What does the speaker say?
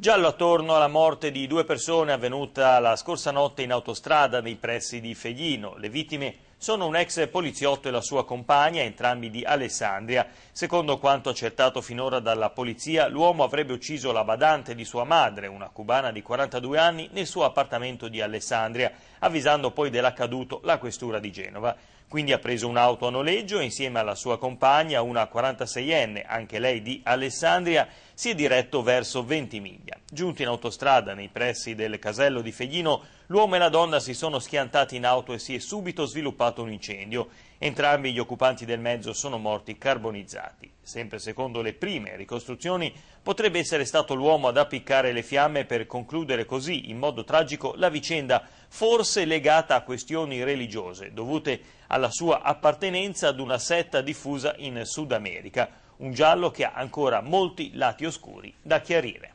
Giallo attorno alla morte di due persone avvenuta la scorsa notte in autostrada nei pressi di Feglino. Le vittime sono un ex poliziotto e la sua compagna, entrambi di Alessandria. Secondo quanto accertato finora dalla polizia, l'uomo avrebbe ucciso la badante di sua madre, una cubana di 42 anni, nel suo appartamento di Alessandria, avvisando poi dell'accaduto la questura di Genova. Quindi ha preso un'auto a noleggio e insieme alla sua compagna, una 46enne, anche lei di Alessandria, si è diretto verso Ventimiglia. Giunti in autostrada nei pressi del casello di Feghino, l'uomo e la donna si sono schiantati in auto e si è subito sviluppato un incendio. Entrambi gli occupanti del mezzo sono morti carbonizzati. Sempre secondo le prime ricostruzioni, potrebbe essere stato l'uomo ad appiccare le fiamme per concludere così, in modo tragico, la vicenda, forse legata a questioni religiose, dovute alla sua appartenenza ad una setta diffusa in Sud America, un giallo che ha ancora molti lati oscuri da chiarire.